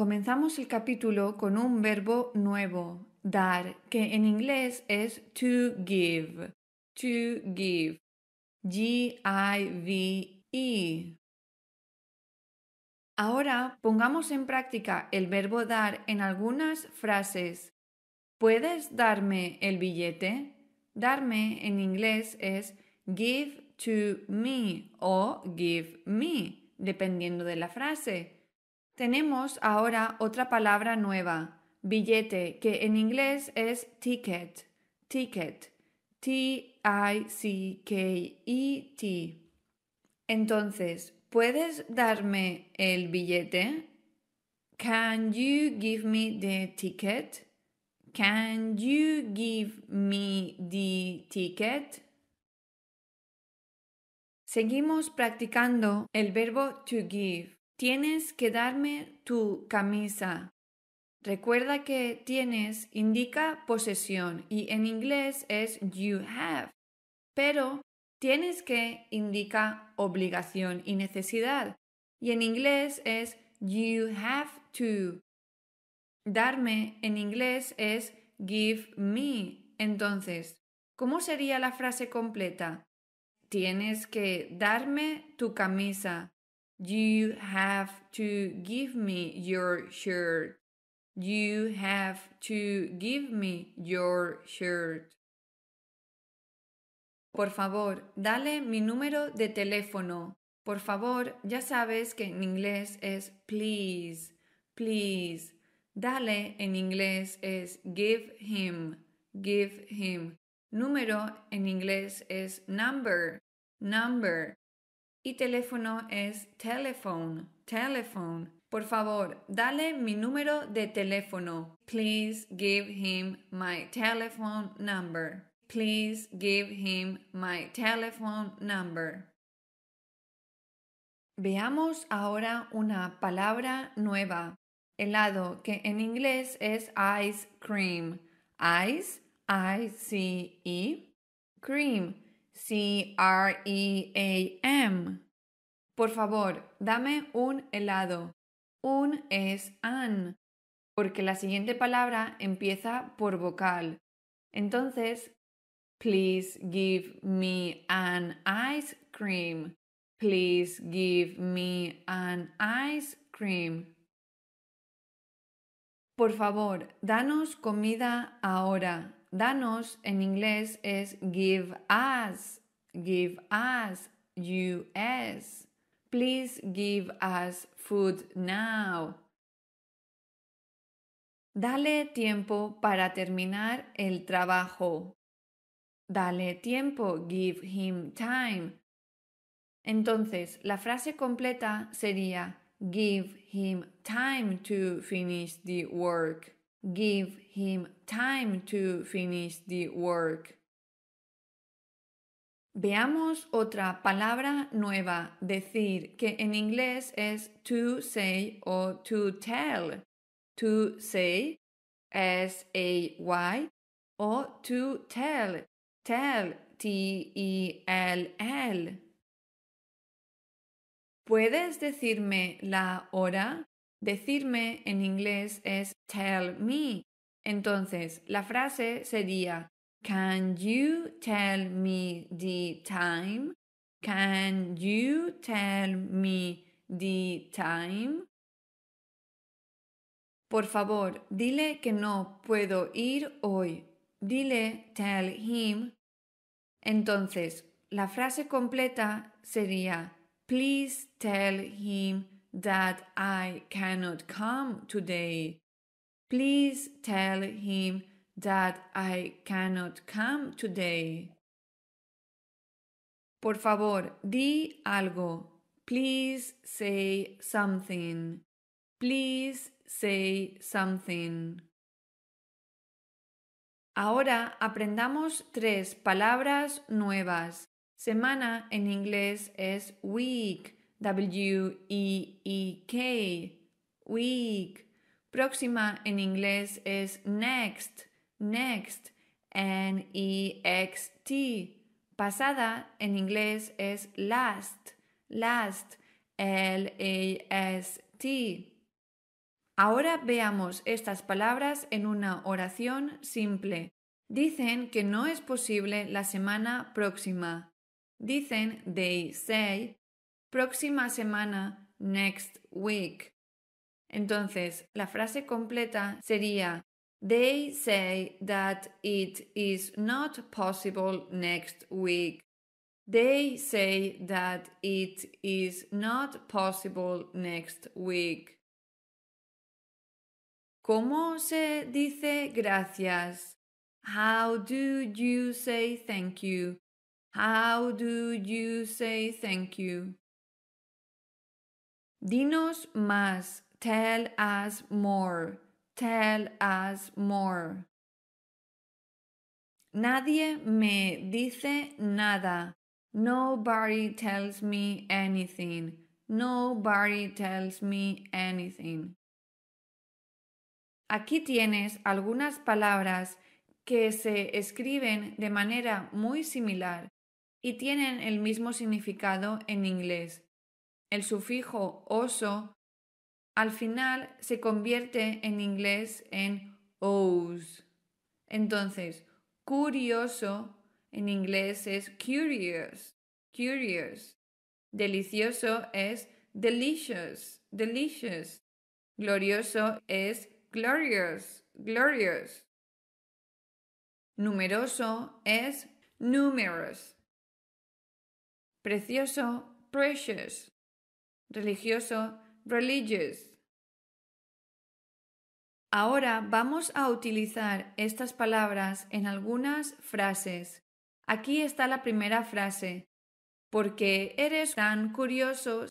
comenzamos el capítulo con un verbo nuevo, dar, que en inglés es to give. To give. G-I-V-E. Ahora pongamos en práctica el verbo dar en algunas frases. ¿Puedes darme el billete? Darme en inglés es give to me o give me, dependiendo de la frase. Tenemos ahora otra palabra nueva, billete, que en inglés es ticket, ticket, T-I-C-K-E-T. E Entonces, ¿puedes darme el billete? Can you give me the ticket? Can you give me the ticket? Seguimos practicando el verbo to give. Tienes que darme tu camisa. Recuerda que tienes indica posesión y en inglés es you have, pero tienes que indica obligación y necesidad y en inglés es you have to. Darme en inglés es give me. Entonces, ¿cómo sería la frase completa? Tienes que darme tu camisa. You have to give me your shirt. You have to give me your shirt. Por favor, dale mi número de teléfono. Por favor, ya sabes que en inglés es please, please. Dale en inglés es give him, give him. Número en inglés es number, number y teléfono es telephone, telephone. Por favor, dale mi número de teléfono. Please give him my telephone number. Please give him my telephone number. Veamos ahora una palabra nueva. Helado que en inglés es ice cream. Ice, I-C-E, cream C-R-E-A-M. Por favor, dame un helado. Un es an, porque la siguiente palabra empieza por vocal. Entonces, please give me an ice cream. Please give me an ice cream. Por favor, danos comida ahora danos en inglés es give us, give us, US. Please give us food now. Dale tiempo para terminar el trabajo. Dale tiempo, give him time. Entonces, la frase completa sería Give him time to finish the work. Give him time to finish the work. Veamos otra palabra nueva, decir, que en inglés es to say o to tell. To say, S-A-Y, o to tell, tell, T-E-L-L. -L. ¿Puedes decirme la hora? Decirme en inglés es tell me entonces, la frase sería, Can you tell me the time? Can you tell me the time? Por favor, dile que no puedo ir hoy. Dile tell him. Entonces, la frase completa sería Please tell him that I cannot come today. Please tell him that I cannot come today. Por favor, di algo. Please say something. Please say something. Ahora aprendamos tres palabras nuevas. Semana en inglés es week, e e W-E-E-K, week. Próxima en inglés es next, next, N-E-X-T. Pasada en inglés es last, last, L-A-S-T. Ahora veamos estas palabras en una oración simple. Dicen que no es posible la semana próxima. Dicen they say próxima semana next week. Entonces, la frase completa sería They say that it is not possible next week. They say that it is not possible next week. ¿Cómo se dice gracias? How do you say thank you? How do you say thank you? Dinos más Tell us more. Tell us more. Nadie me dice nada. Nobody tells me anything. Nobody tells me anything. Aquí tienes algunas palabras que se escriben de manera muy similar y tienen el mismo significado en inglés. El sufijo oso al final se convierte en inglés en O's. Entonces, curioso en inglés es curious, curious. Delicioso es delicious, delicious. Glorioso es glorious, glorious. Numeroso es numerous. Precioso, precious. Religioso, religious. Ahora vamos a utilizar estas palabras en algunas frases. Aquí está la primera frase. Porque eres tan curioso.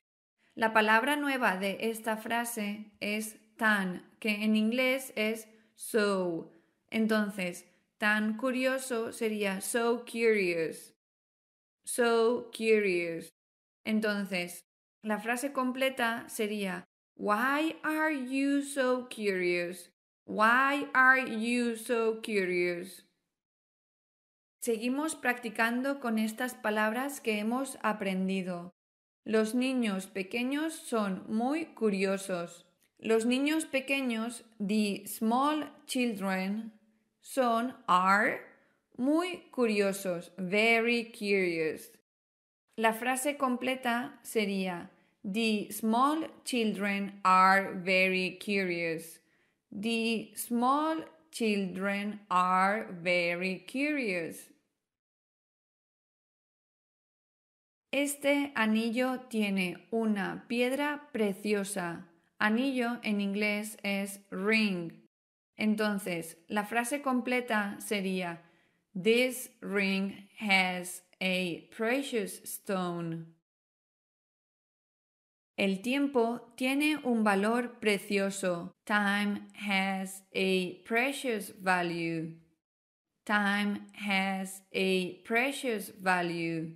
La palabra nueva de esta frase es tan, que en inglés es so. Entonces, tan curioso sería so curious. So curious. Entonces, la frase completa sería Why are you so curious? Why are you so curious? Seguimos practicando con estas palabras que hemos aprendido. Los niños pequeños son muy curiosos. Los niños pequeños, the small children, son are muy curiosos, very curious. La frase completa sería The small children are very curious. The small children are very curious. Este anillo tiene una piedra preciosa. Anillo en inglés es ring. Entonces, la frase completa sería This ring has a precious stone. El tiempo tiene un valor precioso. Time has a precious value. Time has a precious value.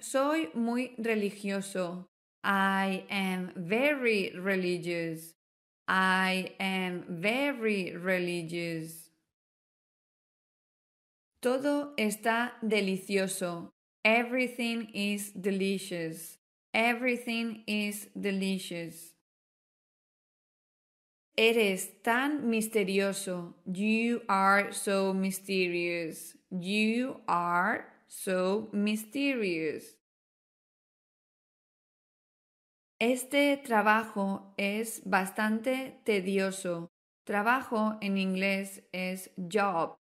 Soy muy religioso. I am very religious. I am very religious. Todo está delicioso. Everything is delicious. Everything is delicious. Eres tan misterioso. You are so mysterious. You are so mysterious. Este trabajo es bastante tedioso. Trabajo en inglés es job.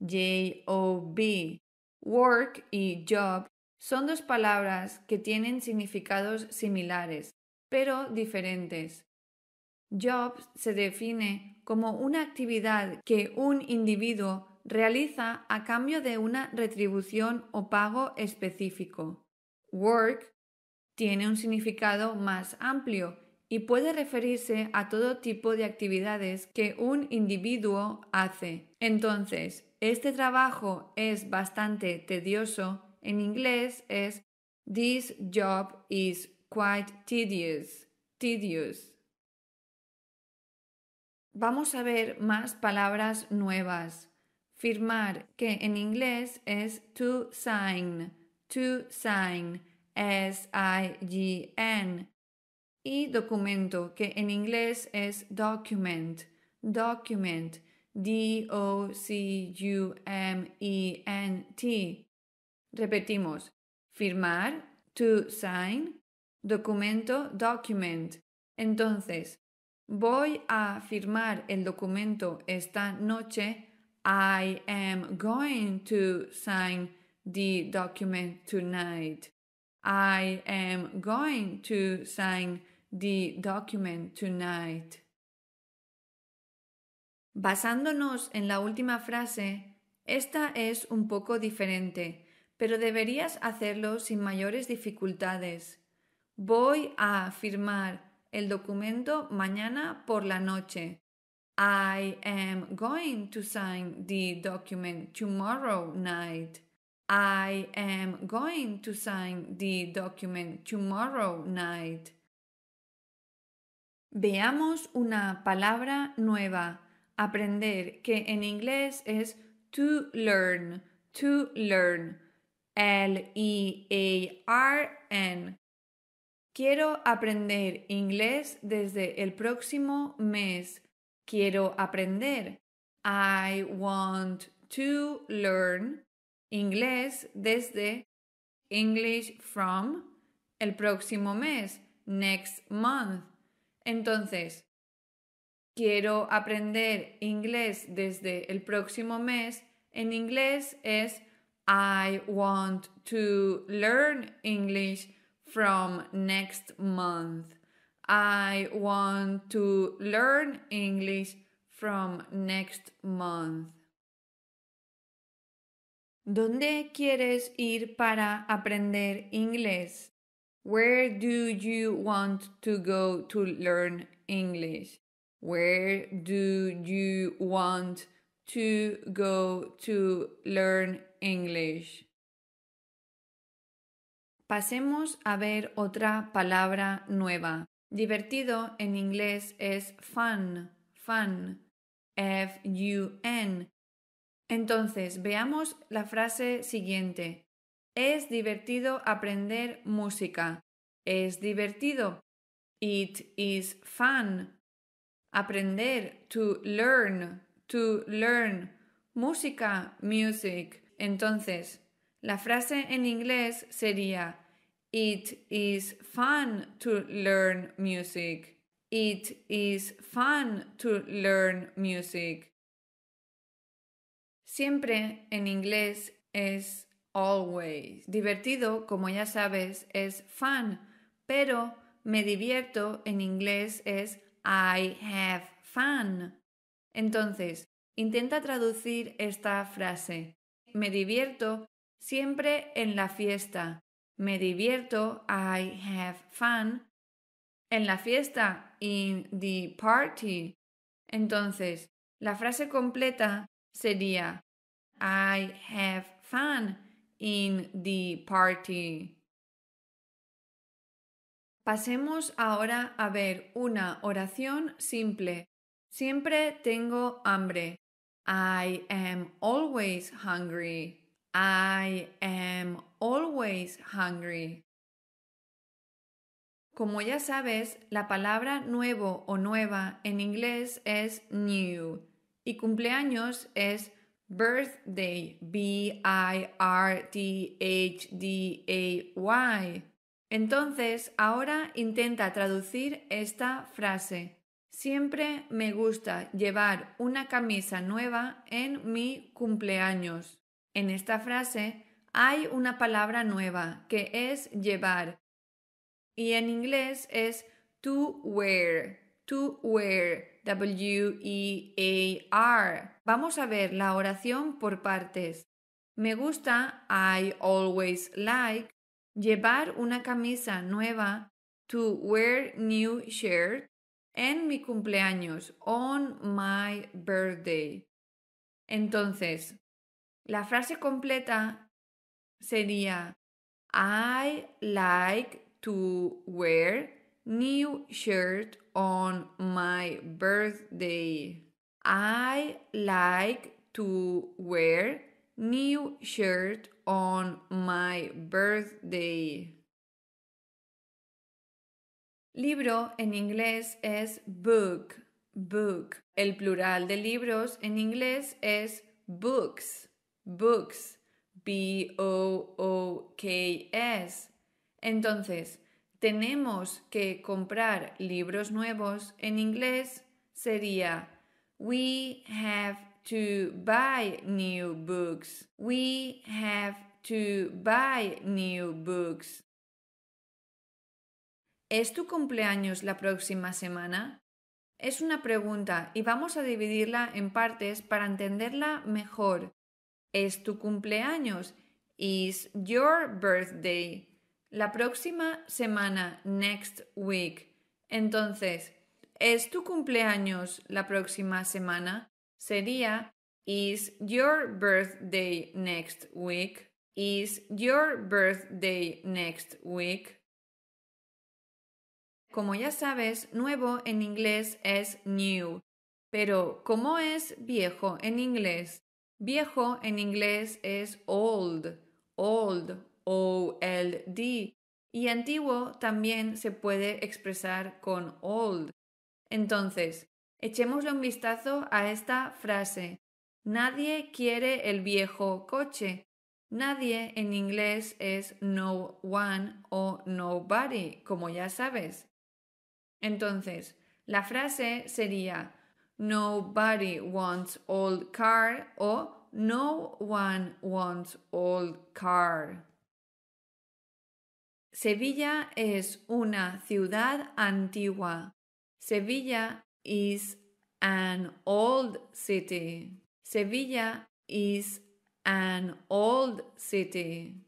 J-O-B. Work y job son dos palabras que tienen significados similares, pero diferentes. Job se define como una actividad que un individuo realiza a cambio de una retribución o pago específico. Work tiene un significado más amplio y puede referirse a todo tipo de actividades que un individuo hace. Entonces, este trabajo es bastante tedioso, en inglés es This job is quite tedious. Tedious. Vamos a ver más palabras nuevas. Firmar, que en inglés es to sign, to sign, S-I-G-N. Y documento, que en inglés es document, document, D O C U M E N T. Repetimos. Firmar, to sign, documento, document. Entonces, voy a firmar el documento esta noche. I am going to sign the document tonight. I am going to sign the document tonight. Basándonos en la última frase, esta es un poco diferente, pero deberías hacerlo sin mayores dificultades. Voy a firmar el documento mañana por la noche. I am going to sign the document tomorrow night. I am going to sign the document tomorrow night. Veamos una palabra nueva aprender, que en inglés es to learn, to learn, L-E-A-R-N. Quiero aprender inglés desde el próximo mes. Quiero aprender. I want to learn inglés desde English from el próximo mes, next month. Entonces, quiero aprender inglés desde el próximo mes, en inglés es I want to learn English from next month. I want to learn English from next month. ¿Dónde quieres ir para aprender inglés? Where do you want to go to learn English? Where do you want to go to learn English? Pasemos a ver otra palabra nueva. Divertido en inglés es fun, fun, F-U-N. Entonces, veamos la frase siguiente. Es divertido aprender música. Es divertido. It is fun aprender, to learn, to learn, música, music. Entonces, la frase en inglés sería It is fun to learn music. It is fun to learn music. Siempre en inglés es always. Divertido, como ya sabes, es fun, pero me divierto en inglés es I have fun. Entonces, intenta traducir esta frase. Me divierto siempre en la fiesta. Me divierto, I have fun. En la fiesta, in the party. Entonces, la frase completa sería I have fun in the party. Pasemos ahora a ver una oración simple. Siempre tengo hambre. I am always hungry. I am always hungry. Como ya sabes, la palabra nuevo o nueva en inglés es new y cumpleaños es birthday, B-I-R-T-H-D-A-Y. Entonces, ahora intenta traducir esta frase. Siempre me gusta llevar una camisa nueva en mi cumpleaños. En esta frase hay una palabra nueva que es llevar y en inglés es to wear. To wear. W-E-A-R. Vamos a ver la oración por partes. Me gusta, I always like, llevar una camisa nueva, to wear new shirt, en mi cumpleaños, on my birthday. Entonces, la frase completa sería I like to wear new shirt on my birthday. I like to wear new shirt on my birthday. Libro en inglés es book, book. El plural de libros en inglés es books, books. B-O-O-K-S. Entonces, tenemos que comprar libros nuevos en inglés sería We have to buy new books. We have to buy new books. ¿Es tu cumpleaños la próxima semana? Es una pregunta y vamos a dividirla en partes para entenderla mejor. ¿Es tu cumpleaños? Is your birthday? La próxima semana, next week. Entonces, ¿es tu cumpleaños la próxima semana? sería Is your birthday next week? Is your birthday next week? Como ya sabes, nuevo en inglés es new, pero ¿cómo es viejo en inglés? Viejo en inglés es old, old, O-L-D, y antiguo también se puede expresar con old. Entonces, Echémosle un vistazo a esta frase. Nadie quiere el viejo coche. Nadie en inglés es no one o nobody, como ya sabes. Entonces, la frase sería Nobody wants old car o No one wants old car. Sevilla es una ciudad antigua. Sevilla is an old city. Sevilla is an old city.